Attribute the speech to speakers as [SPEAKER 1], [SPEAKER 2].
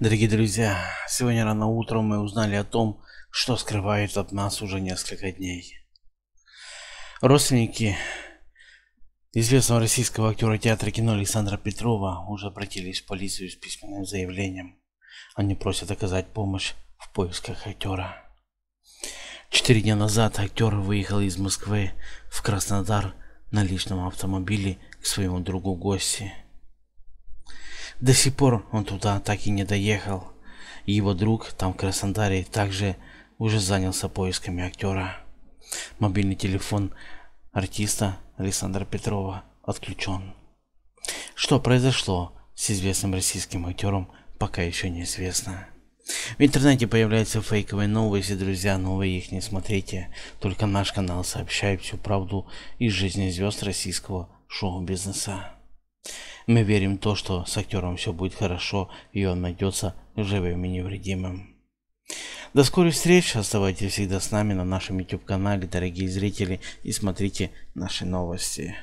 [SPEAKER 1] Дорогие друзья, сегодня рано утром мы узнали о том, что скрывают от нас уже несколько дней. Родственники известного российского актера театра кино Александра Петрова уже обратились в полицию с письменным заявлением. Они просят оказать помощь в поисках актера. Четыре дня назад актер выехал из Москвы в Краснодар на личном автомобиле к своему другу гости – до сих пор он туда так и не доехал. Его друг там в Краснодаре также уже занялся поисками актера. Мобильный телефон артиста Александра Петрова отключен. Что произошло с известным российским актером, пока еще неизвестно. В интернете появляются фейковые новости, друзья, но вы их не смотрите. Только наш канал сообщает всю правду из жизни звезд российского шоу-бизнеса. Мы верим в то, что с актером все будет хорошо, и он найдется живым и невредимым. До скорой встречи. Оставайтесь всегда с нами на нашем YouTube-канале, дорогие зрители, и смотрите наши новости.